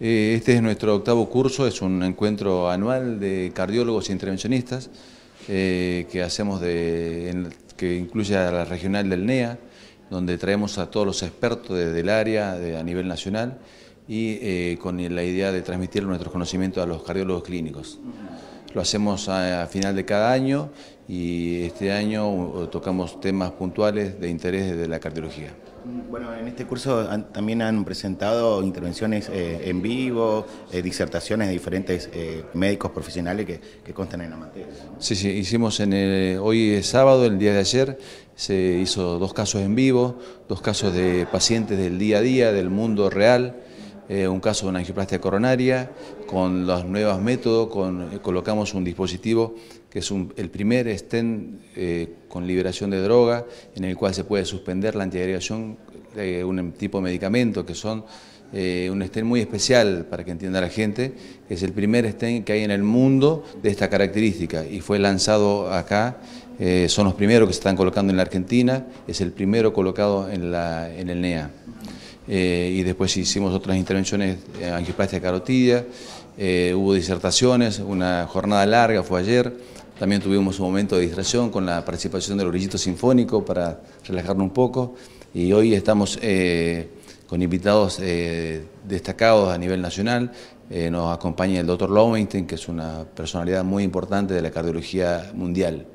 Eh, este es nuestro octavo curso, es un encuentro anual de cardiólogos e intervencionistas eh, que hacemos que incluye a la regional del NEA, donde traemos a todos los expertos del área a nivel nacional y eh, con la idea de transmitir nuestros conocimientos a los cardiólogos clínicos. Lo hacemos a, final de cada año y este año tocamos temas puntuales de interés de la cardiología. Bueno, en este curso también han presentado intervenciones eh, en vivo, eh, disertaciones de diferentes eh, médicos profesionales que, constan en la materia. Sí, sí, hicimos en el, hoy sábado, el día de ayer, se hizo dos casos en vivo, dos casos de pacientes del día a día, del mundo real. Eh, un caso de una angioplastia coronaria, con los nuevos métodos, eh, colocamos un dispositivo que es el primer estén eh, con liberación de droga, en el cual se puede suspender la antiagregación, de un tipo de medicamento que son un estén muy especial para que entienda la gente, es el primer estén que hay en el mundo de esta característica y fue lanzado acá son los primeros que se están colocando en la Argentina, es el primero colocado en el NEA. Eh, y después hicimos otras intervenciones en eh, angioplastia carotidia, eh, hubo disertaciones, una jornada larga fue ayer, también tuvimos un momento de distracción con la participación del orillito sinfónico para relajarnos un poco y hoy estamos eh, con invitados destacados a nivel nacional, nos acompaña el doctor Lowenstein, que es una personalidad muy importante de la cardiología mundial.